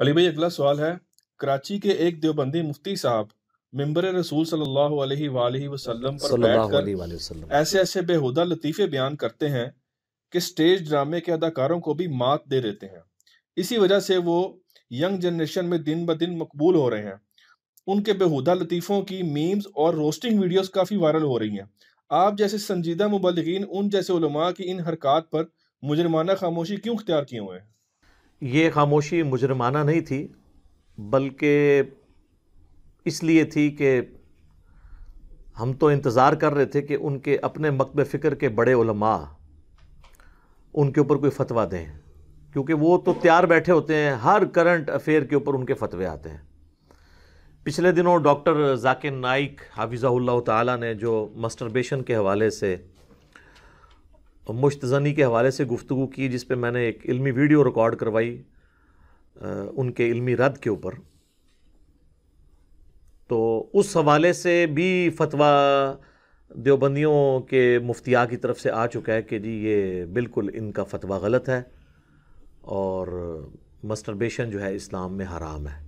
अली भाई अगला सवाल है कराची के एक देवबंदी मुफ्ती साहब मेम्बर रसूल सल्लल्लाहु अलैहि वसल्लम पर बैठकर ऐसे ऐसे बेहुदा लतीफ़े बयान करते हैं कि स्टेज ड्रामे के अदाकारों को भी मात दे देते हैं इसी वजह से वो यंग जनरेशन में दिन ब दिन मकबूल हो रहे हैं उनके बेहुदा लतीफ़ों की मीम्स और रोस्टिंग वीडियोस काफ़ी वायरल हो रही हैं आप जैसे संजीदा मुबलगिन उन जैसे उलमा की इन हरकत पर मुजरमाना खामोशी क्यों अख्तियार किए हुए हैं ये खामोशी मुजरमाना नहीं थी बल्कि इसलिए थी कि हम तो इंतज़ार कर रहे थे कि उनके अपने मकब फ़िक्र के बड़े उनके ऊपर कोई फतवा दें क्योंकि वो तो तैयार बैठे होते हैं हर करंट अफेयर के ऊपर उनके फतवे आते हैं पिछले दिनों डॉक्टर जाकिर नाइक हाफिज़ा ताला ने जो मस्टरबेशन के हवाले से मुश्तजनी के हवाले से गुफ्तु की जिस पर मैंने एक इल्मी वीडियो रिकॉर्ड करवाई उनके इल्मी रद्द के ऊपर तो उस हवाले से भी फतवा देवबंदियों के मुफ्तिया की तरफ से आ चुका है कि जी ये बिल्कुल इनका फतवा गलत है और मस्टरबेशन जो है इस्लाम में हराम है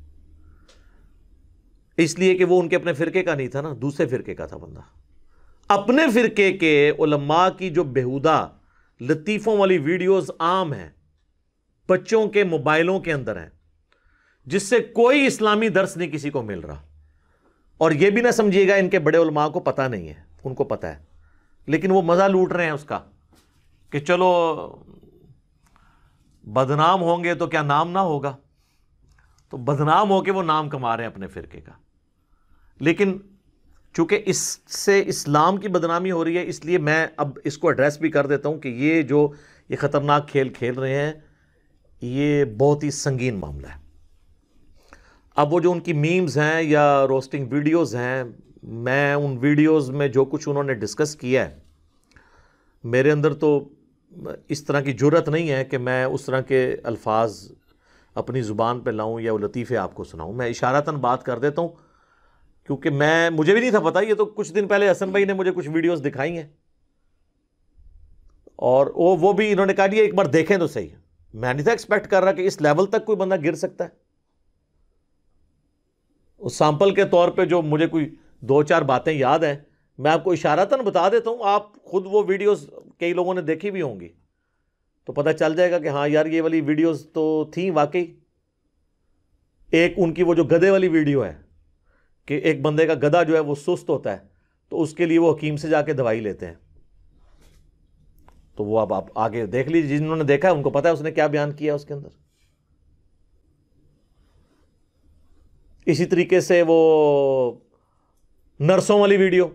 इसलिए कि वो उनके अपने फ़िरके का नहीं था ना दूसरे फ़िरके का था बंदा अपने फ़िरके के उलमा की जो बेहुदा लतीफ़ों वाली वीडियोस आम हैं बच्चों के मोबाइलों के अंदर हैं जिससे कोई इस्लामी दर्स नहीं किसी को मिल रहा और ये भी ना समझिएगा इनके बड़े उलमा को पता नहीं है उनको पता है लेकिन वो मज़ा लूट रहे हैं उसका कि चलो बदनाम होंगे तो क्या नाम ना होगा तो बदनाम होके वो नाम कमा रहे हैं अपने फ़िरके का लेकिन चूँकि इससे इस्लाम की बदनामी हो रही है इसलिए मैं अब इसको एड्रेस भी कर देता हूँ कि ये जो ये ख़तरनाक खेल खेल रहे हैं ये बहुत ही संगीन मामला है अब वो जो उनकी मीम्स हैं या रोस्टिंग वीडियोस हैं मैं उन वीडियोस में जो कुछ उन्होंने डिस्कस किया है मेरे अंदर तो इस तरह की ज़रूरत नहीं है कि मैं उस तरह के अल्फाज अपनी ज़ुबान पे लाऊं या वो लतीफ़े आपको सुनाऊं मैं इशारतन बात कर देता हूँ क्योंकि मैं मुझे भी नहीं था पता ये तो कुछ दिन पहले हसन भाई ने मुझे कुछ वीडियोस दिखाई हैं और वो वो भी इन्होंने कहा एक बार देखें तो सही मैं नहीं था एक्सपेक्ट कर रहा कि इस लेवल तक कोई बंदा गिर सकता है उस सैंपल के तौर पे जो मुझे कोई दो चार बातें याद हैं मैं आपको इशारातन बता देता हूँ आप खुद वो वीडियोस कई लोगों ने देखी भी होंगी तो पता चल जाएगा कि हाँ यार ये वाली वीडियोस तो थी वाकई एक उनकी वो जो गधे वाली वीडियो है कि एक बंदे का गधा जो है वो सुस्त होता है तो उसके लिए वो हकीम से जाके दवाई लेते हैं तो वो अब आप आगे देख लीजिए जिन्होंने देखा है उनको पता है उसने क्या बयान किया उसके अंदर इसी तरीके से वो नर्सों वाली वीडियो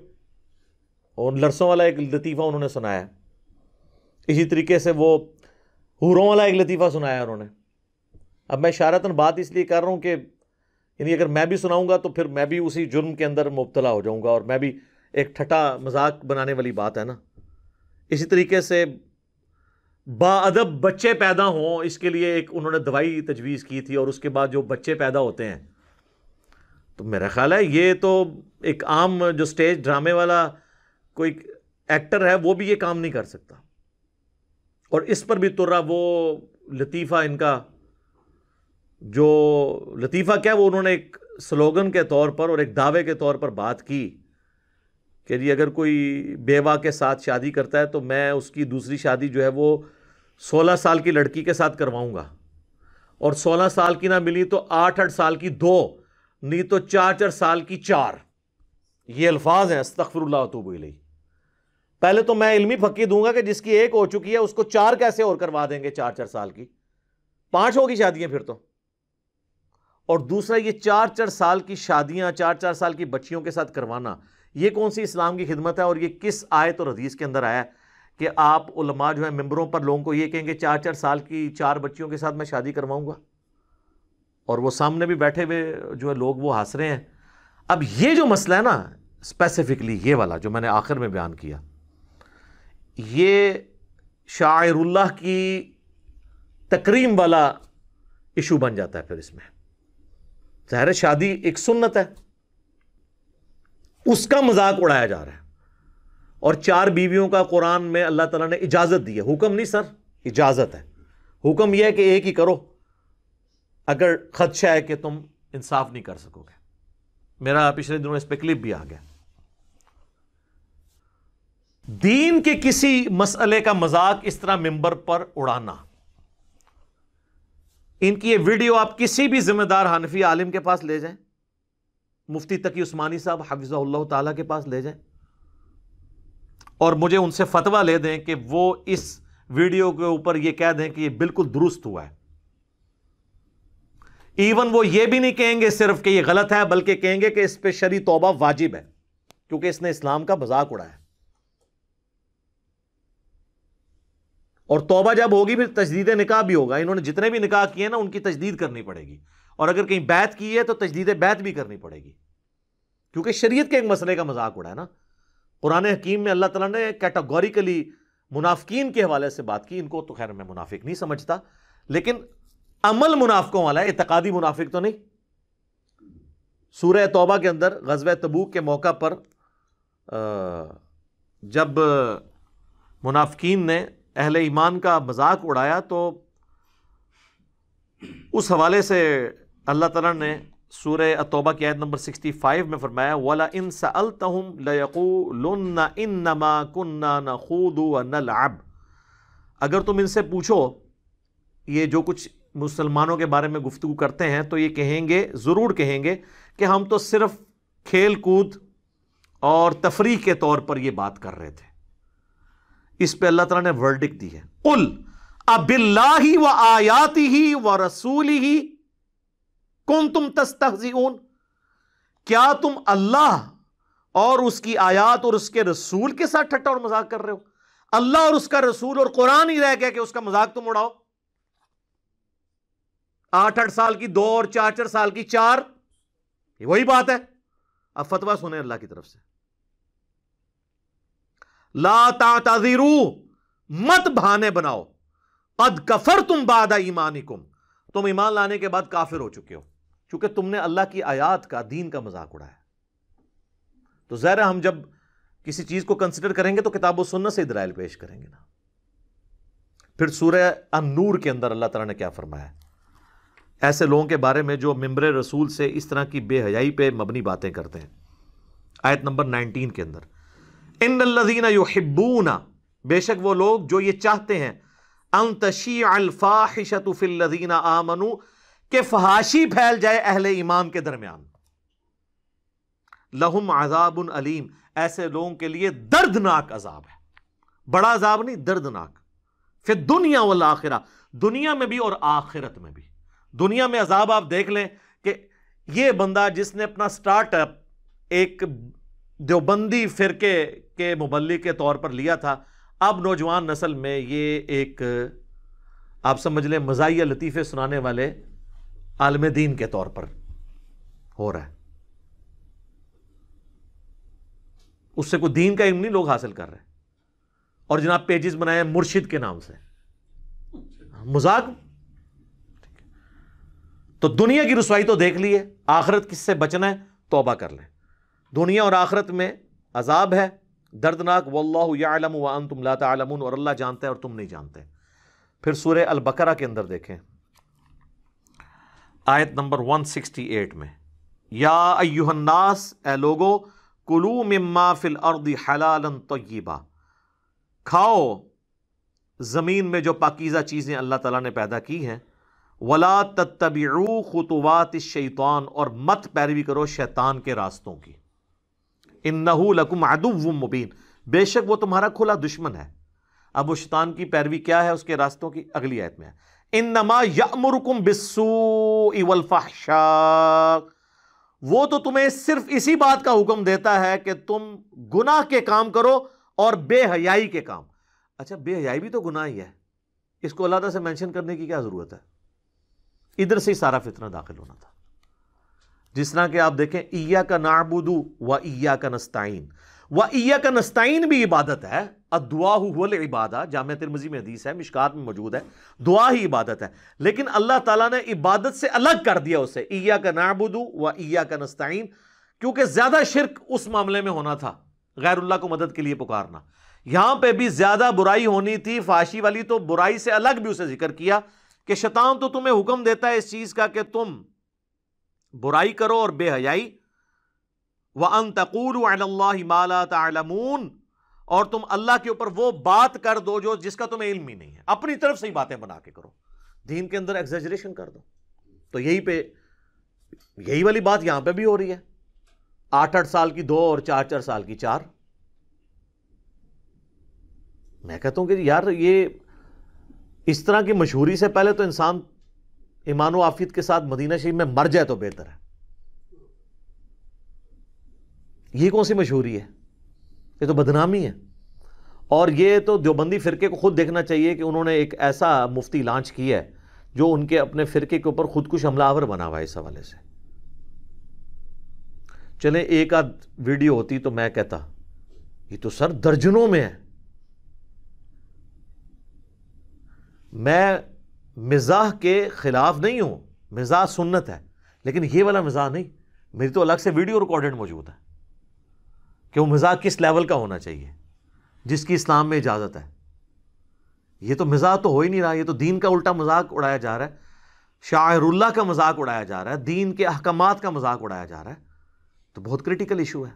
और नर्सों वाला एक लतीफ़ा उन्होंने सुनाया इसी तरीके से वो हूरों वाला एक लतीफ़ा सुनाया उन्होंने अब मैं शारतन बात इसलिए कर रहा हूं कि यानी अगर मैं भी सुनाऊंगा तो फिर मैं भी उसी जुर्म के अंदर मुबतला हो जाऊंगा और मैं भी एक ठटा मजाक बनाने वाली बात है ना इसी तरीके से बाअदब बच्चे पैदा हों इसके लिए एक उन्होंने दवाई तजवीज़ की थी और उसके बाद जो बच्चे पैदा होते हैं तो मेरा ख्याल है ये तो एक आम जो स्टेज ड्रामे वाला कोई एक्टर है वो भी ये काम नहीं कर सकता और इस पर भी तुर्रा वो लतीफ़ा इनका जो लतीफ़ा क्या वो उन्होंने एक स्लोगन के तौर पर और एक दावे के तौर पर बात की कि जी अगर कोई बेवा के साथ शादी करता है तो मैं उसकी दूसरी शादी जो है वो सोलह साल की लड़की के साथ करवाऊँगा और सोलह साल की ना मिली तो आठ आठ साल की दो नहीं तो चार चार साल की चार ये अल्फाज हैं अस्तफ़रल्ला तोबली पहले तो मैं इलमी फक्की दूंगा कि जिसकी एक हो चुकी है उसको चार कैसे और करवा देंगे चार चार साल की पांच होगी शादियां फिर तो और दूसरा ये चार चार साल की शादियां चार चार साल की बच्चियों के साथ करवाना ये कौन सी इस्लाम की खिदमत है और ये किस आयत और हदीस के अंदर आया कि आप उलमा जो है मेम्बरों पर लोगों को ये कहेंगे चार चार साल की चार बच्चियों के साथ मैं शादी करवाऊँगा और वो सामने भी बैठे हुए जो है लोग वो हंस रहे हैं अब ये जो मसला है ना स्पेसिफिकली ये वाला जो मैंने आखिर में बयान किया ये शायरुल्लाह की तकरीम वाला इशू बन जाता है फिर इसमें ज़ाहिर शादी एक सुन्नत है उसका मजाक उड़ाया जा रहा है और चार बीवियों का कुरान में अल्लाह तला ने इजाज़त दी है हुक्म नहीं सर इजाज़त है हुक्म यह है कि एक ही करो अगर खदशा है कि तुम इंसाफ नहीं कर सकोगे मेरा पिछले दिनों इस पर क्लिप भी आ गया दीन के किसी मसले का मजाक इस तरह मेंबर पर उड़ाना इनकी ये वीडियो आप किसी भी जिम्मेदार हनफी आलिम के पास ले जाएं मुफ्ती तकी उस्मानी साहब हफिज़ल्ला ताला के पास ले जाएं और मुझे उनसे फतवा ले दें कि वो इस वीडियो के ऊपर ये कह दें कि ये बिल्कुल दुरुस्त हुआ है इवन वो ये भी नहीं कहेंगे सिर्फ कि ये गलत है बल्कि कहेंगे कि इस पर शरी तोबा वाजिब है क्योंकि इसने इस्लाम का मजाक उड़ाया और तोबा जब होगी फिर तजदीद निकाह भी होगा इन्होंने जितने भी निकाह किए ना उनकी तजदीद करनी पड़ेगी और अगर कहीं बैत की है तो तजदीद बैत भी करनी पड़ेगी क्योंकि शरीयत के एक मसले का मजाक उड़ा है ना कुरान हकीम में अल्लाह ताला ने कैटागोरिकली मुनाफिकीन के हवाले से बात की इनको तो खैर मैं मुनाफिक नहीं समझता लेकिन अमल मुनाफिकों वाला है इतकादी मुनाफिक तो नहीं सूर्य तोबा के अंदर गजब तबूक के मौका पर जब मुनाफिकीन ने अहले ईमान का मजाक उड़ाया तो उस हवाले से अल्लाह ताला ने सूर तोबा की आयत नंबर सिक्सटी फाइव में फरमाया वाला इन सअलतहम लयकूलुन्ना इन्नमा कुन्ना नखूद व नलअब अगर तुम इनसे पूछो ये जो कुछ मुसलमानों के बारे में गुफ्तु करते हैं तो ये कहेंगे ज़रूर कहेंगे कि हम तो सिर्फ़ खेल कूद और तफरी के तौर पर ये बात कर रहे थे इस पर अल्लाह तला ने वर्डिक दी है उल अबिल्ला ही व आयाति ही व रसूल ही कौन तुम तस्तजी क्या तुम अल्लाह और उसकी आयात और उसके रसूल के साथ ठट्टा और मजाक कर रहे हो अल्लाह और उसका रसूल और कुरान ही रह गया कि उसका मजाक तुम उड़ाओ आठ आठ साल की दो और चार चार साल की चार वही बात है अब फतवा सुने अल्लाह की तरफ से लाता मत भाने बनाओ कद कफर तुम बाद कुम तुम ईमान लाने के बाद काफिर हो चुके हो चूंकि तुमने अल्लाह की आयात का दीन का मजाक उड़ाया तो जहरा हम जब किसी चीज़ को कंसिडर करेंगे तो किताबों सुन्नत से दलाइल पेश करेंगे ना फिर सूर्य अनूर के अंदर अल्लाह तला ने क्या फरमाया ऐसे लोगों के बारे में जो मम्बर रसूल से इस तरह की बेहयाई पे मबनी बातें करते हैं आयत नंबर नाइनटीन के अंदर इन लजीना युहिबूना बेशक वो लोग जो ये चाहते हैं अंतशी तशी आमनु के फहाशी फैल जाए अहले ईमान के दरमियान लहुम अजाबन अलीम ऐसे लोगों के लिए दर्दनाक अजाब है बड़ा अजाब नहीं दर्दनाक फिर दुनिया वाल आखिरा दुनिया में भी और आखिरत में भी दुनिया में अजाब आप देख लें कि ये बंदा जिसने अपना स्टार्टअप एक देवबंदी फिरके के मुबलिक के तौर पर लिया था अब नौजवान नस्ल में ये एक आप समझ लें मज़ाही लतीफ़े सुनाने वाले आलम दीन के तौर पर हो रहा है उससे कोई दीन का इम नहीं लोग हासिल कर रहे हैं और जनाब पेजेस बनाए मुर्शिद के नाम से मजाक तो दुनिया की रसवाई तो देख ली है आखिरत किससे बचना है तोबा कर लें दुनिया और आखरत में अजाब है दर्दनाक वल्लाम वन तुम लातामून और अल्लाह जानता है और तुम नहीं जानते फिर सूर्य अलबकरा के अंदर देखें आयत नंबर वन सिक्सटी एट में या अयुहन्नास ए लोगो कुलू मम्मा फिल अर्द हलालन तयबा खाओ ज़मीन में जो पाकिज़ा चीज़ें अल्लाह ताला ने पैदा की हैं वला तत्तबी खतवात शैतान और मत पैरवी करो शैतान के रास्तों की इन नहू मुबीन बेशक वो तुम्हारा खुला दुश्मन है अब वो शैतान की पैरवी क्या है उसके रास्तों की अगली आयत में इन नमा यामुरकुम बिस्सू वो तो तुम्हें सिर्फ इसी बात का हुक्म देता है कि तुम गुनाह के काम करो और बेहयाई के काम अच्छा बेहयाई भी तो गुनाह ही है इसको अल्लाह से मेंशन करने की क्या ज़रूरत है इधर से ही सारा फितना दाखिल होना था जिस तरह के आप देखें ईया का नाबुदू व इया का नस्ताइन व इया का नस्ताइन भी इबादत है अदुआ हुल इबादा जाम तिरमजी में हदीस है मिशकात में मौजूद है दुआ ही इबादत है लेकिन अल्लाह ताला ने इबादत से अलग कर दिया उसे ईया का नाबुदू व इया का नस्ताइन क्योंकि ज़्यादा शिरक उस मामले में होना था गैरुल्ला को मदद के लिए पुकारना यहाँ पे भी ज़्यादा बुराई होनी थी फाशी वाली तो बुराई से अलग भी उसे जिक्र किया कि शतान तो तुम्हें हुक्म देता है इस चीज़ का कि तुम बुराई करो और बेहयाई व अन तकूल माला और तुम अल्लाह के ऊपर वो बात कर दो जो जिसका तुम्हें इल्म ही नहीं है अपनी तरफ से ही बातें बना के करो दीन के अंदर एग्जेजरेशन कर दो तो यही पे यही वाली बात यहां पे भी हो रही है आठ आठ साल की दो और चार चार साल की चार मैं कहता हूं कि यार ये इस तरह की मशहूरी से पहले तो इंसान ईमान आफियत के साथ मदीना शरीफ में मर जाए तो बेहतर है ये कौन सी मशहूरी है ये तो बदनामी है और ये तो देवबंदी फ़िरके को ख़ुद देखना चाहिए कि उन्होंने एक ऐसा मुफ्ती लॉन्च किया है जो उनके अपने फ़िरके के ऊपर खुदकुश हमलावर बना हुआ है इस हवाले से चले एक आध वीडियो होती तो मैं कहता ये तो सर दर्जनों में है मैं मिज़ाह के ख़िलाफ़ नहीं हूँ मिज़ाह सुन्नत है लेकिन ये वाला मिज़ाह नहीं मेरी तो अलग से वीडियो रिकॉर्डेड मौजूद है कि वो मिज़ाह किस लेवल का होना चाहिए जिसकी इस्लाम में इजाज़त है ये तो मिज़ाह तो हो ही नहीं रहा ये तो दीन का उल्टा मजाक उड़ाया जा रहा है शाहरुल्ला का मजाक उड़ाया जा रहा है दीन के अहकाम का मजाक उड़ाया जा रहा है तो बहुत क्रिटिकल इशू है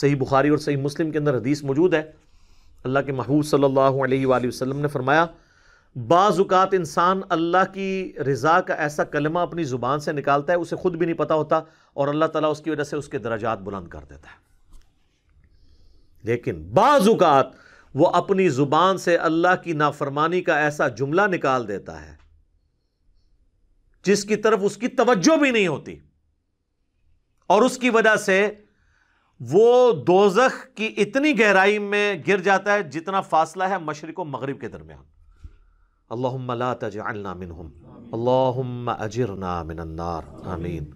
सही बुखारी और सही मुस्लिम के अंदर हदीस मौजूद है अल्लाह के महबूब सल्ला वसलम ने फरमाया बाज़ात इंसान अल्लाह की रज़ा का ऐसा कलमा अपनी ज़ुबान से निकालता है उसे ख़ुद भी नहीं पता होता और अल्लाह तला उसकी वजह से उसके दर्जात बुलंद कर देता है लेकिन बाज़ात वह अपनी ज़ुबान से अल्लाह की नाफरमानी का ऐसा जुमला निकाल देता है जिसकी तरफ उसकी तवज्जो भी नहीं होती और उसकी वजह से वो दोजख की इतनी गहराई में गिर जाता है जितना फासला है मशरक व मगरब के दरमियान अल्लाहुम्मा ला तजअलना मिनहुम अल्लाहुम्मा अजरना मिनन्नार आमीन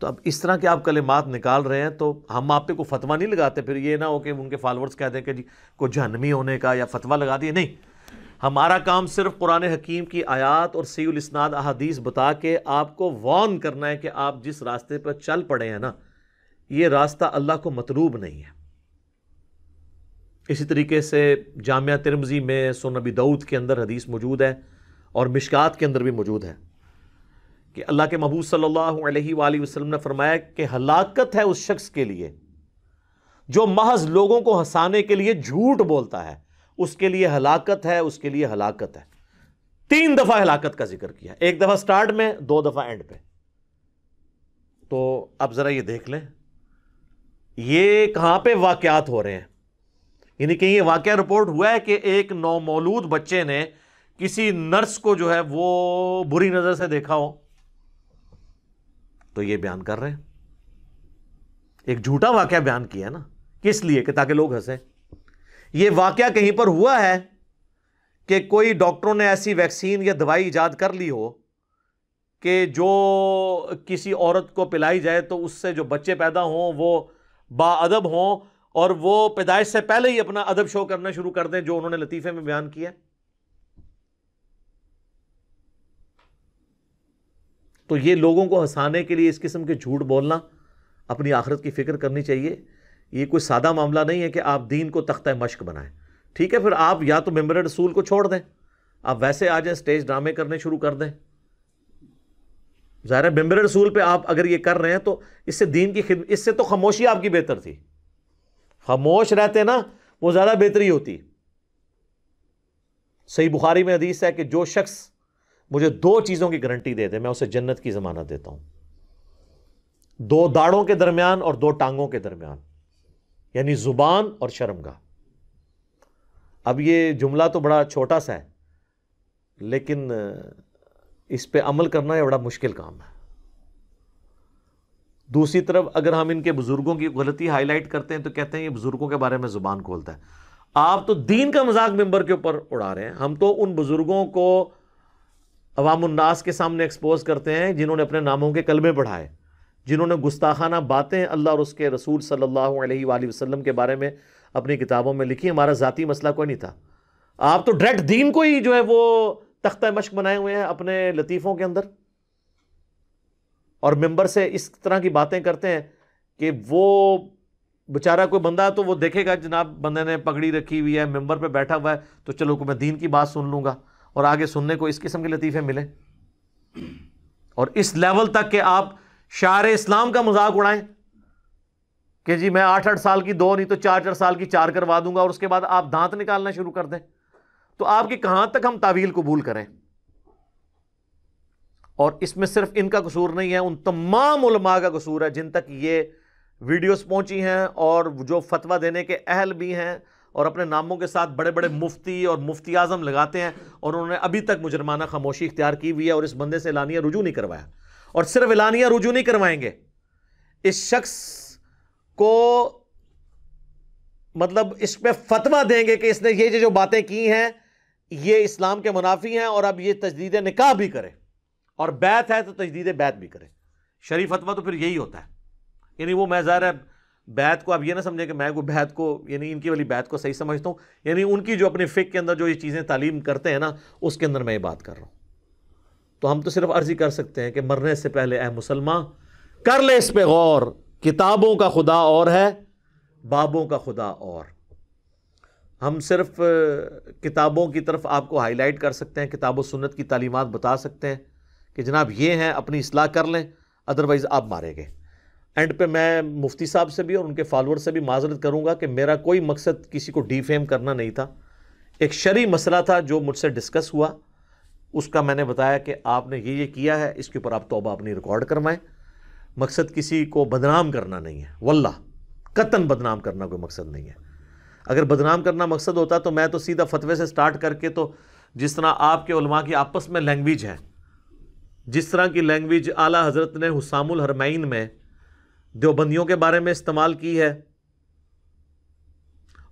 तो अब इस तरह के आप कलिमात निकाल रहे हैं तो हम आप पे को फतवा नहीं लगाते फिर ये ना हो कि उनके फॉलोअर्स कह दें कि जी को जहनमी होने का या फतवा लगा दिए नहीं हमारा काम सिर्फ कुरान हकीम की आयात और सीउल इसनाद अहादीस बता के आपको वॉन करना है कि आप जिस रास्ते पर चल पड़े हैं ना ये रास्ता अल्लाह को मतलूब नहीं है इसी तरीके से जामिया तिरमजी में सोनबी दऊद दाऊद के अंदर हदीस मौजूद है और मिशकात के अंदर भी मौजूद है कि अल्लाह के महबूब सल्लल्लाहु अलैहि वसल्लम ने फरमाया कि हलाकत है उस शख्स के लिए जो महज लोगों को हंसाने के लिए झूठ बोलता है उसके लिए हलाकत है उसके लिए हलाकत है तीन दफ़ा हलाकत का जिक्र किया एक दफ़ा स्टार्ट में दो दफ़ा एंड पे तो अब ज़रा ये देख लें ये कहाँ पे वाक़ हो रहे हैं यानी कि ये वाक़ रिपोर्ट हुआ है कि एक नौमौलूद बच्चे ने किसी नर्स को जो है वो बुरी नज़र से देखा हो तो ये बयान कर रहे हैं एक झूठा वाक़ बयान किया ना किस लिए कि ताकि लोग हंसे ये वाक़ कहीं पर हुआ है कि कोई डॉक्टरों ने ऐसी वैक्सीन या दवाई ईजाद कर ली हो कि जो किसी औरत को पिलाई जाए तो उससे जो बच्चे पैदा हों वो बाअदब हों और वो पैदाइश से पहले ही अपना अदब शो करना शुरू कर दें जो उन्होंने लतीफ़े में बयान किया तो ये लोगों को हंसाने के लिए इस किस्म के झूठ बोलना अपनी आखिरत की फ़िक्र करनी चाहिए ये कोई सादा मामला नहीं है कि आप दीन को तख्त मश्क बनाएं ठीक है फिर आप या तो मेम्बर रसूल को छोड़ दें आप वैसे आ जाए स्टेज ड्रामे करने शुरू कर दें ज़ाहिर है मेम्बर रसूल पर आप अगर ये कर रहे हैं तो इससे दीन की खिदमत इससे तो खामोशी आपकी बेहतर थी खामोश रहते ना वो ज़्यादा बेहतरी होती सही बुखारी में हदीस है कि जो शख्स मुझे दो चीज़ों की गारंटी दे दे मैं उसे जन्नत की ज़मानत देता हूं दो दाड़ों के दरमियान और दो टांगों के दरमियान यानी ज़ुबान और शर्मगा अब ये जुमला तो बड़ा छोटा सा है लेकिन इस पर अमल करना यह बड़ा मुश्किल काम है दूसरी तरफ अगर हम इनके बुजुर्गों की गलती हाईलाइट करते हैं तो कहते हैं ये बुजुर्गों के बारे में जुबान खोलता है आप तो दीन का मजाक मेंबर के ऊपर उड़ा रहे हैं हम तो उन बुजुर्गों को अवामन्नास के सामने एक्सपोज करते हैं जिन्होंने अपने नामों के कलमे पढ़ाए जिन्होंने गुस्ताखाना बातें अल्लाह और उसके रसूल सल्लल्लाहु अलैहि वसल्लम के बारे में अपनी किताबों में लिखी हमारा ज़ाती मसला कोई नहीं था आप तो डायरेक्ट दीन को ही जो है वो तख्ता मश्क बनाए हुए हैं अपने लतीफ़ों के अंदर और मेंबर से इस तरह की बातें करते हैं कि वो बेचारा कोई बंदा तो वो देखेगा जनाब बंदे ने पगड़ी रखी हुई है मेंबर पे बैठा हुआ है तो चलो मैं दीन की बात सुन लूँगा और आगे सुनने को इस किस्म के लतीफ़े मिले और इस लेवल तक के आप शार इस्लाम का मजाक उड़ाएं कि जी मैं आठ आठ साल की दो नहीं तो चार चार साल की चार करवा दूंगा और उसके बाद आप दांत निकालना शुरू कर दें तो आपकी कहाँ तक हम तावील कबूल करें और इसमें सिर्फ इनका कसूर नहीं है उन तमाम उलमा का कसूर है जिन तक ये वीडियोस पहुंची हैं और जो फतवा देने के अहल भी हैं और अपने नामों के साथ बड़े बड़े मुफ्ती और मुफ्ती आज़म लगाते हैं और उन्होंने अभी तक मुजरमाना खामोशी इख्तियार की हुई है और इस बंदे से एलानिया रुजू नहीं करवाया और सिर्फ एलानिया रुजू नहीं करवाएंगे इस शख्स को मतलब इस पर फतवा देंगे कि इसने ये जो बातें की हैं ये इस्लाम के मुनाफी हैं और अब ये तजदीद निकाह भी करें और बैत है तो तजदीद बैत भी करें शरीफ फतवा तो फिर यही होता है यानी वो मैं ज़ाहिर है बैत को आप ये ना समझें कि मैं को बैत को यानी इनकी वाली बैत को सही समझता हूँ यानी उनकी जो अपनी फ़िक के अंदर जो ये चीज़ें तालीम करते हैं ना उसके अंदर मैं ये बात कर रहा हूँ तो हम तो सिर्फ अर्जी कर सकते हैं कि मरने से पहले अह मुसलमान कर ले इस पर गौर किताबों का खुदा और है बाबों का खुदा और हम सिर्फ किताबों की तरफ आपको हाईलाइट कर सकते हैं किताब सुन्नत की तालीमत बता सकते हैं कि जनाब ये हैं अपनी असलाह कर लें अदरवाइज़ आप मारे गए एंड पे मैं मुफ्ती साहब से भी और उनके फॉलोअर से भी माजरत करूँगा कि मेरा कोई मकसद किसी को डिफेम करना नहीं था एक शरी मसला था जो मुझसे डिस्कस हुआ उसका मैंने बताया कि आपने ये ये किया है इसके ऊपर आप तोबा अपनी रिकॉर्ड करवाएं मकसद किसी को बदनाम करना नहीं है वल्ला कतन बदनाम करना कोई मकसद नहीं है अगर बदनाम करना मकसद होता तो मैं तो सीधा फतवे से स्टार्ट करके तो जिस तरह आपके उलमा की आपस में लैंग्वेज है जिस तरह की लैंग्वेज आला हज़रत ने हुसामुल हरमैन में देवबंदियों के बारे में इस्तेमाल की है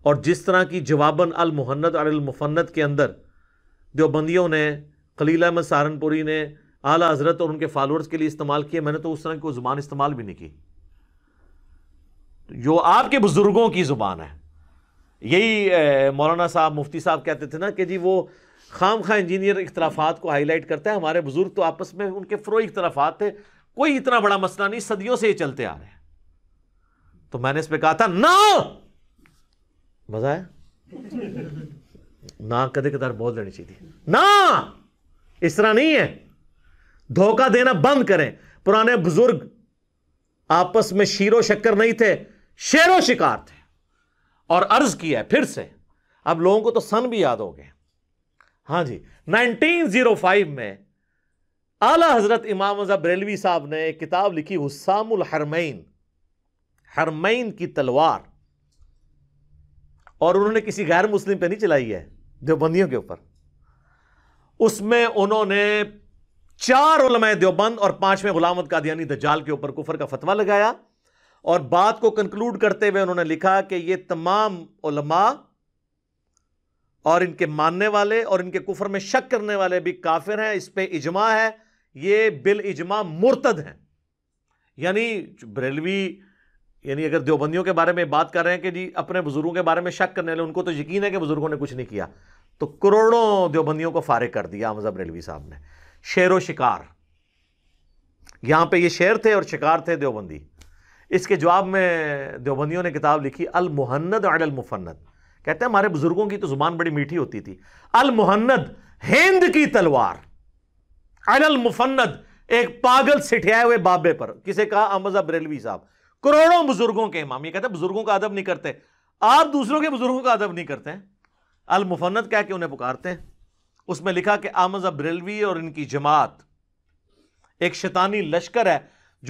और जिस तरह की जवाबन अलमहन्नत और अलमफन्नत के अंदर देवबंदियों ने खलील अहमद सहारनपुरी ने आला हज़रत और उनके फॉलोअर्स के लिए इस्तेमाल किए मैंने तो उस तरह की कोई ज़ुबान इस्तेमाल भी नहीं की जो आपके बुज़ुर्गों की ज़ुबान है यही मौलाना साहब मुफ्ती साहब कहते थे ना कि जी वो खाम खां इंजीनियर इख्तलाफात को हाईलाइट करता है हमारे बुजुर्ग तो आपस में उनके फ्रोई इख्तलाफात थे कोई इतना बड़ा मसला नहीं सदियों से ये चलते आ रहे हैं तो मैंने इस पर कहा था ना मजा आया ना कदे कदार बोल देनी चाहिए ना इस तरह नहीं है धोखा देना बंद करें पुराने बुजुर्ग आपस में शीरो शक्कर नहीं थे शेरों शिकार थे और अर्ज किया फिर से अब लोगों को तो सन भी याद हो गए हाँ जी नाइनटीन जीरो फाइव में आला हजरत इमाम बरेलवी साहब ने एक किताब लिखी हुसामुल हरमैन हरमैन की तलवार और उन्होंने किसी गैर मुस्लिम पर नहीं चलाई है देवबंदियों के ऊपर उसमें उन्होंने चार उलमाए देवबंद और पांचवें गुलामद कादियानी दजाल के ऊपर कुफर का फतवा लगाया और बात को कंक्लूड करते हुए उन्होंने लिखा कि ये तमाम उलमा और इनके मानने वाले और इनके कुफर में शक करने वाले भी काफिर हैं इस पर इजमा है ये बिल इजमा मुर्तद हैं यानी बरेलवी यानी अगर देवबंदियों के बारे में बात कर रहे हैं कि जी अपने बुजुर्गों के बारे में शक करने वाले उनको तो यकीन है कि बुजुर्गों ने कुछ नहीं किया तो करोड़ों देवबंदियों को फारिग कर दिया हमजा बरेलवी साहब ने शेर व शिकार यहाँ पर ये शेर थे और शिकार थे देवबंदी इसके जवाब में देवबंदियों ने किताब लिखी अल मुहन्नद अल मुफन्नद कहते हैं हमारे बुजुर्गों की तो जुबान बड़ी मीठी होती थी अल मुहन्नद हिंद की तलवार अल मुफन्नद एक पागल सिठियाए हुए बाबे पर किसे कहा अहमद बरेलवी साहब करोड़ों बुजुर्गों के इमाम ये कहते हैं बुजुर्गों का अदब नहीं करते आप दूसरों के बुजुर्गों का अदब नहीं करते अल मुफन्नद कह के उन्हें पुकारते हैं उसमें लिखा कि आमजा बरेलवी और इनकी जमात एक शैतानी लश्कर है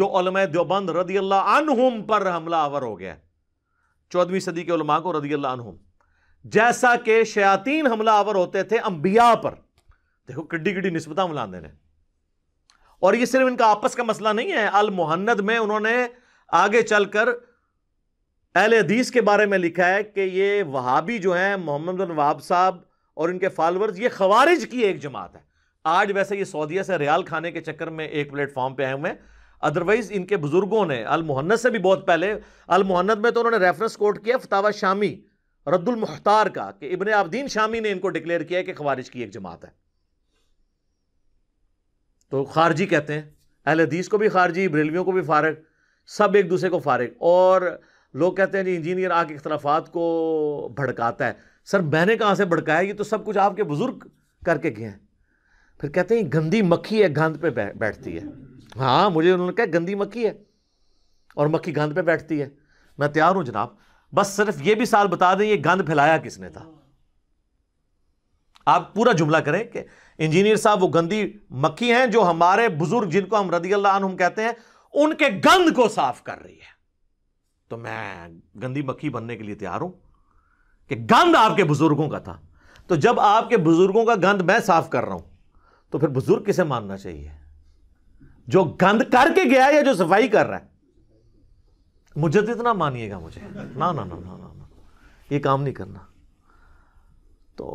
जो देवबंद रदी अल्लाह पर हमला आवर हो गया चौदहवीं सदी के उलमा को रदी अल्लाह जैसा कि शयातीन हमला आवर होते थे अंबिया पर देखो किड्डी किड्डी नस्बत मिलाते ने और यह सिर्फ इनका आपस का मसला नहीं है अल मुहन्नद में उन्होंने आगे चलकर अहल हदीस के बारे में लिखा है कि ये वहाबी जो है मोहम्मद बिन वहाब साहब और इनके फॉलोअर्स ये खवारिज की एक जमात है आज वैसे ये सऊदिया से रियाल खाने के चक्कर में एक प्लेटफॉर्म पे आए हुए हैं अदरवाइज इनके बुजुर्गों ने अल मुहन्नद से भी बहुत पहले अल मुहन्नद में तो उन्होंने रेफरेंस कोट किया फतावा शामी रद्दुल मुख्तार का कि इबन आबदीन शामी ने इनको डिक्लेयर किया कि खवारिज की एक जमात है तो खारजी कहते हैं अहल हदीस को भी खारजी बरेलवियों को भी फारग सब एक दूसरे को फारग और लोग कहते हैं जी इंजीनियर आके इख्तलाफात को भड़काता है सर मैंने कहाँ से भड़काया ये तो सब कुछ आपके बुज़ुर्ग करके गए हैं फिर कहते हैं गंदी मक्खी है गंद पे बैठती है हाँ मुझे उन्होंने कहा गंदी मक्खी है और मक्खी गंद पे बैठती है मैं तैयार हूँ जनाब बस सिर्फ ये भी साल बता दें ये गंद फैलाया किसने था आप पूरा जुमला करें कि इंजीनियर साहब वो गंदी मक्खी हैं जो हमारे बुजुर्ग जिनको हम रदी अल्लाह कहते हैं उनके गंद को साफ कर रही है तो मैं गंदी मक्खी बनने के लिए तैयार हूं कि गंद आपके बुजुर्गों का था तो जब आपके बुजुर्गों का गंद मैं साफ कर रहा हूं तो फिर बुजुर्ग किसे मानना चाहिए जो गंद करके गया है या जो सफाई कर रहा है मुझे तो इतना मानिएगा मुझे ना ना ना ना ना ना ये काम नहीं करना तो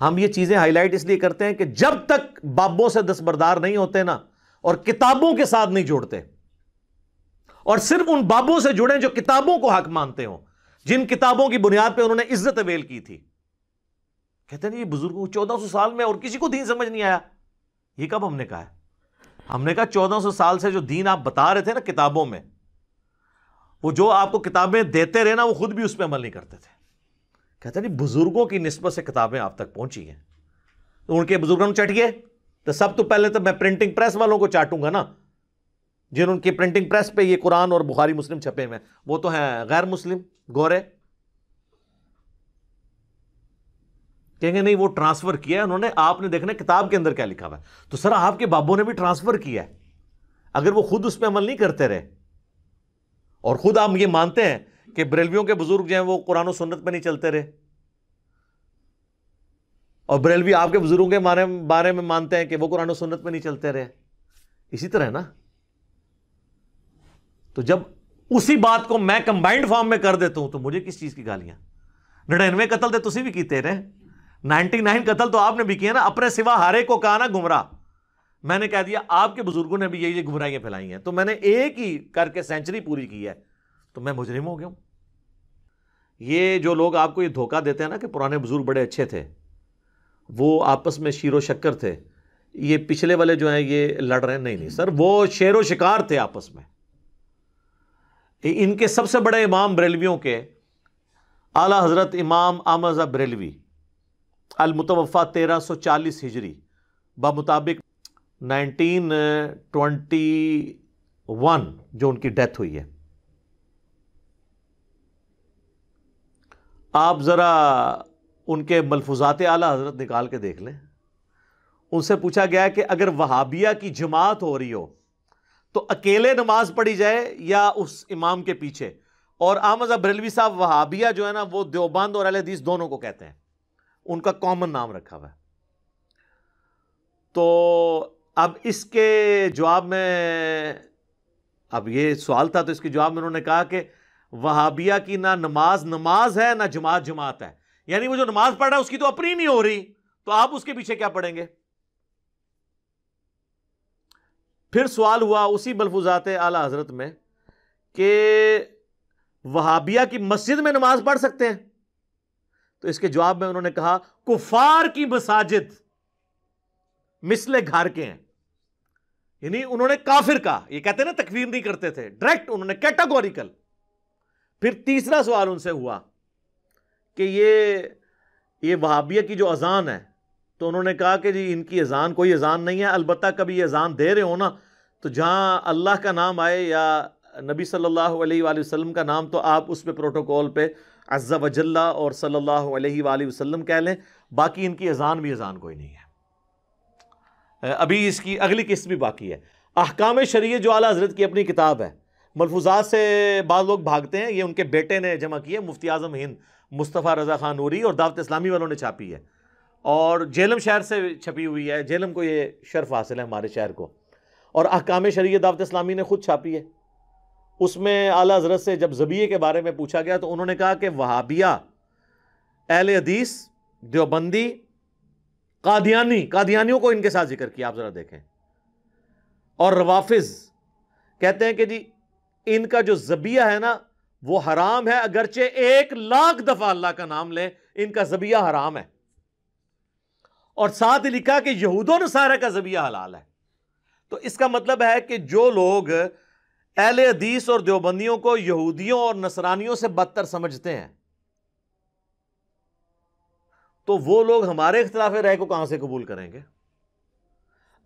हम ये चीज़ें हाईलाइट इसलिए करते हैं कि जब तक बाबों से दस्तबरदार नहीं होते ना और किताबों के साथ नहीं जोड़ते और सिर्फ उन बाबों से जुड़े जो किताबों को हक मानते हो जिन किताबों की बुनियाद पर उन्होंने इज्जत अवेल की थी कहते ना ये बुजुर्गों को चौदह सौ साल में और किसी को दीन समझ नहीं आया ये कब हमने कहा है हमने कहा चौदह सौ साल से जो दीन आप बता रहे थे ना किताबों में वो जो आपको किताबें देते रहे ना वो खुद भी उस पर अमल नहीं करते थे कहते नहीं बुज़ुर्गों की नस्बत से किताबें आप तक पहुंची हैं तो उनके बुज़ुर्गों चटिए तो सब तो पहले तो मैं प्रिंटिंग प्रेस वालों को चाटूंगा ना जिनके प्रिंटिंग प्रेस पे ये कुरान और बुखारी मुस्लिम छपे हुए वो तो हैं गैर मुस्लिम गोरे कहेंगे नहीं वो ट्रांसफर किया है उन्होंने आपने देखना किताब के अंदर क्या लिखा हुआ है तो सर आपके बाबों ने भी ट्रांसफर किया है अगर वो खुद उस पर अमल नहीं करते रहे और ख़ुद आप ये मानते हैं कि बरेलवियों के बुज़ुर्ग जो हैं वो कुरान सुन्नत पर नहीं चलते रहे और बरेलवी आपके बुज़ुर्गों के बारे बारे में मानते हैं कि वो कुरान सुन्नत पर नहीं चलते रहे इसी तरह ना तो जब उसी बात को मैं कंबाइंड फॉर्म में कर देता हूं तो मुझे किस चीज़ की गालियां नड़िनवे कतल तो तुम भी किए रहे नाइनटी नाइन कतल तो आपने भी किया ना अपने सिवा हरे को कहा ना गुमराह मैंने कह दिया आपके बुजुर्गों ने भी यही गुमराइयां फैलाई हैं तो मैंने एक ही करके सेंचुरी पूरी की है तो मैं मुजरिम हो गया हूँ ये जो लोग आपको ये धोखा देते हैं ना कि पुराने बुजुर्ग बड़े अच्छे थे वो आपस में शीरो शक्कर थे ये पिछले वाले जो हैं ये लड़ रहे हैं नहीं नहीं सर वो शेर व शिकार थे आपस में इनके सबसे बड़े इमाम बरेलवियों के आला हज़रत इमाम आमजा बरेलवी अलमतवफ़ा तेरह सौ चालीस हिजरी बामुताबिक 1921 जो उनकी डेथ हुई है आप ज़रा उनके मलफूजात आला हजरत निकाल के देख लें उनसे पूछा गया कि अगर वहाबिया की जमात हो रही हो तो अकेले नमाज पढ़ी जाए या उस इमाम के पीछे और आमजा बरेलवी साहब वहाबिया जो है ना वो देवबंद और अलहदीस दोनों को कहते हैं उनका कॉमन नाम रखा हुआ है तो अब इसके जवाब में अब ये सवाल था तो इसके जवाब में उन्होंने कहा कि वहाबिया की ना नमाज नमाज है ना जमात जमात है यानी वो जो नमाज पढ़ रहा है उसकी तो अपनी नहीं हो रही तो आप उसके पीछे क्या पढ़ेंगे फिर सवाल हुआ उसी बलफुजात आला हजरत में कि वहाबिया की मस्जिद में नमाज पढ़ सकते हैं तो इसके जवाब में उन्होंने कहा कुफार की मसाजिद मिसले घर के हैं यानी उन्होंने काफिर कहा ये कहते ना तकवीर नहीं करते थे डायरेक्ट उन्होंने कैटागोरिकल फिर तीसरा सवाल उनसे हुआ कि ये ये वहाबिया की जो अजान है तो उन्होंने कहा कि जी इनकी अजान कोई अजान नहीं है अलबत् कभी अजान दे रहे हो ना तो जहाँ अल्लाह का नाम आए या नबी सल्लल्लाहु अलैहि वसल्लम का नाम तो आप उस पर प्रोटोकॉल पे अज्जा वजल्ला और सल्लल्लाहु अलैहि वसल्लम कह लें बाकी इनकी अजान भी अजान कोई नहीं है अभी इसकी अगली किस्त भी बाकी है अहकाम शरीय जो आला हजरत की अपनी किताब है मलफूजात से बाद लोग भागते हैं ये उनके बेटे ने जमा किए मुफ्ती आजम हिंद मुस्तफ़ा रज़ा खान नूरी और दावत इस्लामी वालों ने छापी है और झेलम शहर से छपी हुई है जेलम को ये शर्फ हासिल है हमारे शहर को और अहकाम शरीय दावत इस्लामी ने खुद छापी है उसमें आला हजरत से जब जबिये के बारे में पूछा गया तो उन्होंने कहा कि वहाबिया अहल हदीस देवबंदी कादियानी कादियानियों को इनके साथ जिक्र किया आप ज़रा देखें और रवाफिज कहते हैं कि जी इनका जो जबिया है ना वो हराम है अगरचे एक लाख दफ़ा अल्लाह का नाम ले इनका जबिया हराम है और साथ ही लिखा कि यहूदों नसारा का जबिया हलाल है तो इसका मतलब है कि जो लोग अहल हदीस और देवबंदियों को यहूदियों और नसरानियों से बदतर समझते हैं तो वो लोग हमारे अख्तिलाफ राय को कहां से कबूल करेंगे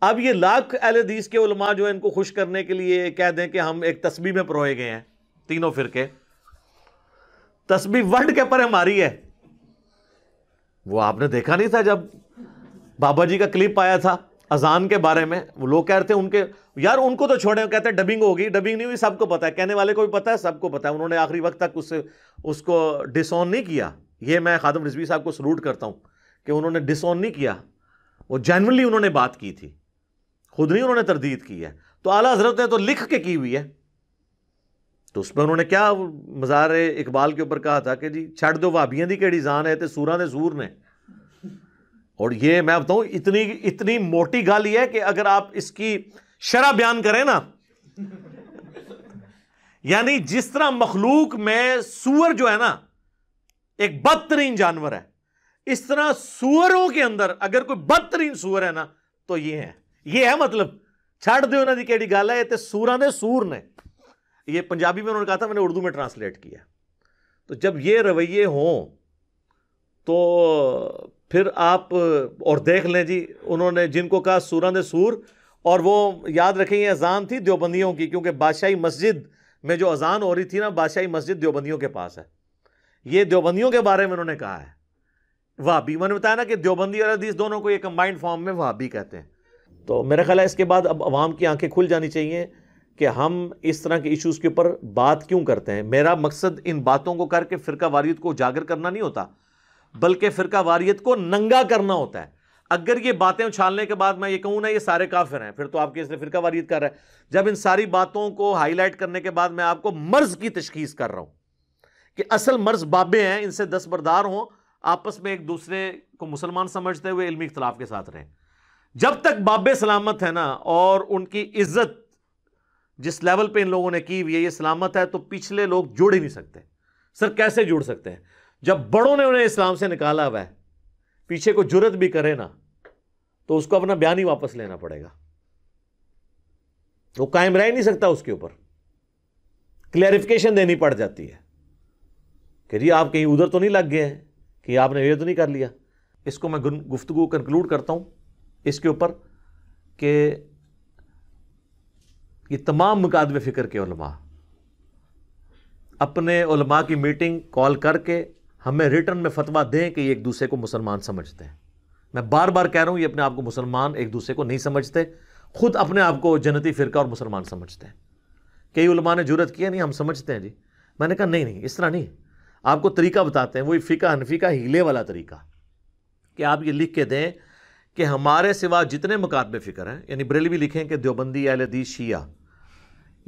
अब ये लाख अलदीस के उलमा जो है इनको खुश करने के लिए कह दें कि हम एक तस्बी में परोए गए हैं तीनों फिरके तस्बी वर्ल्ड के पर हमारी है वो आपने देखा नहीं था जब बाबा जी का क्लिप आया था अजान के बारे में वो लोग कह रहे थे उनके यार उनको तो छोड़े कहते हैं डबिंग होगी डबिंग नहीं हुई सबको पता है कहने वाले को भी पता है सबको पता है उन्होंने आखिरी वक्त तक उससे उसको डिसऑन नहीं किया ये मैं खादम रिजवी साहब को सलूट करता हूँ कि उन्होंने डिसऑन नहीं किया वो जैनवनली उन्होंने बात की थी खुद नहीं उन्होंने तरदीद की है तो आला हजरत ने तो लिख के की हुई है तो उसमें उन्होंने क्या मज़ार इकबाल के ऊपर कहा था कि जी छड़ दो भाभियाँ की केड़ी जान है तो सूरा ने सूर ने और ये मैं बताऊं इतनी इतनी मोटी गाल ये है कि अगर आप इसकी शराब बयान करें ना यानी जिस तरह मखलूक में सूअर जो है ना एक बदतरीन जानवर है इस तरह सुअरों के अंदर अगर कोई बदतरीन सुअर है ना तो ये है ये है मतलब छड़ दो ना जी गल है तो सूरा सूर ने यह पंजाबी में उन्होंने कहा था मैंने उर्दू में ट्रांसलेट किया तो जब ये रवैये हों तो फिर आप और देख लें जी उन्होंने जिनको कहा सूरा ने सूर और वो याद रखें ये अजान थी देवबंदियों की क्योंकि बादशाही मस्जिद में जो अजान हो रही थी ना बादशाही मस्जिद देवबंदियों के पास है ये देवबंदियों के बारे में उन्होंने कहा है भी मैंने बताया ना कि देवबंदी और अदीस दोनों को ये कंबाइंड फॉर्म में भी कहते हैं तो मेरा ख्याल है इसके बाद अब आवाम की आंखें खुल जानी चाहिए कि हम इस तरह के इश्यूज़ के ऊपर बात क्यों करते हैं मेरा मकसद इन बातों को करके फ़िरका वारियत को उजागर करना नहीं होता बल्कि फ़िरका वारियत को नंगा करना होता है अगर ये बातें उछालने के बाद मैं ये कहूँ ना ये सारे काफिर हैं फिर तो आपके इसलिए फ़िरका वारियत कर रहा है जब इन सारी बातों को हाईलाइट करने के बाद मैं आपको मर्ज़ की तशखीस कर रहा हूँ कि असल मर्ज बाबे हैं इनसे दस्तबरदार हों आपस में एक दूसरे को मुसलमान समझते हुए इलमी इख्तलाफ के साथ रहें जब तक बाबे सलामत है ना और उनकी इज्जत जिस लेवल पर इन लोगों ने की हुई है ये सलामत है तो पिछले लोग जुड़ ही नहीं सकते सर कैसे जुड़ सकते हैं जब बड़ों ने उन्हें इस्लाम से निकाला हुआ है पीछे को जुरत भी करे ना तो उसको अपना बयान ही वापस लेना पड़ेगा वो कायम रह नहीं सकता उसके ऊपर क्लैरिफिकेशन देनी पड़ जाती है कि जी आप कहीं उधर तो नहीं लग गए हैं कि आपने ये तो नहीं कर लिया इसको मैं गुफ्तु कंक्लूड करता हूँ इसके ऊपर कि ये तमाम मुकादम फ़िक्र के उलमा अपने उलमा की मीटिंग कॉल करके हमें रिटर्न में फतवा दें कि ये एक दूसरे को मुसलमान समझते हैं मैं बार बार कह रहा हूँ ये अपने आप को मुसलमान एक दूसरे को नहीं समझते खुद अपने आप को जनती फ़िरका और मुसलमान समझते हैं कई उलमा ने जरूरत किया नहीं हम समझते हैं जी मैंने कहा नहीं नहीं इस तरह नहीं आपको तरीका बताते हैं वही फ़िका हनफी का हीले वाला तरीका कि आप ये लिख के दें कि हमारे सिवा जितने मकातब फ़िक्र हैं यानी भी लिखें कि देवबंदी अहलदीस शिया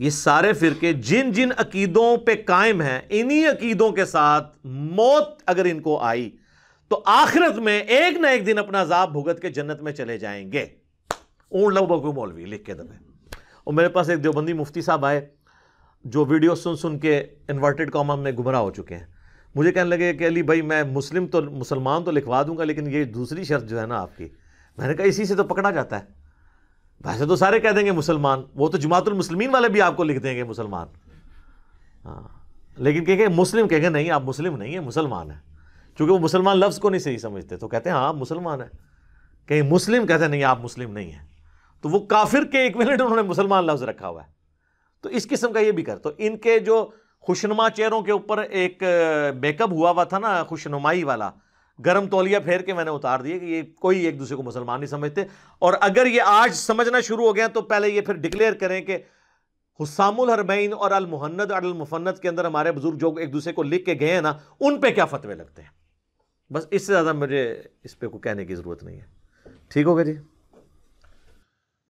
ये सारे फ़िरके जिन जिन अकीदों पे कायम हैं इन्हीं अकीदों के साथ मौत अगर इनको आई तो आखिरत में एक ना एक दिन अपना जाप भुगत के जन्नत में चले जाएंगे ऊँट लव बकू मौलवी लिख के दबे और मेरे पास एक देवबंदी मुफ्ती साहब आए जो वीडियो सुन सुन के इन्वर्टेड कॉमा में गुमराह हो चुके हैं मुझे कहने लगे कि अली भाई मैं मुस्लिम तो मुसलमान तो लिखवा दूंगा लेकिन ये दूसरी शर्त जो है ना आपकी मैंने कहा इसी से तो पकड़ा जाता है वैसे तो सारे कह देंगे मुसलमान वो तो जमातुल वाले भी आपको लिख देंगे मुसलमान हाँ। लेकिन कहेंगे मुस्लिम कहेंगे नहीं आप मुस्लिम नहीं है मुसलमान है चूँकि वो मुसलमान लफ्ज़ को नहीं सही समझते तो कहते हैं हाँ आप मुसलमान हैं कहीं मुस्लिम कहते हैं नहीं आप मुस्लिम नहीं हैं तो वो काफिर के एक मिनट उन्होंने मुसलमान लफ्ज़ रखा हुआ है तो इस किस्म का ये भी कर तो इनके जो खुशनुमा चेहरों के ऊपर एक मेकअप हुआ हुआ था ना खुशनुमाई वाला गर्म तौलिया फेर के मैंने उतार दिए कि ये कोई एक दूसरे को मुसलमान नहीं समझते और अगर ये आज समझना शुरू हो गया तो पहले ये फिर डिक्लेयर करें कि हुसामुल हरमैन और मुहन्नद और मुफन्नद के अंदर हमारे बुजुर्ग जो एक दूसरे को लिख के गए हैं ना उन पे क्या फतवे लगते हैं बस इससे ज़्यादा मुझे इस पर कोई कहने की ज़रूरत नहीं है ठीक होगा जी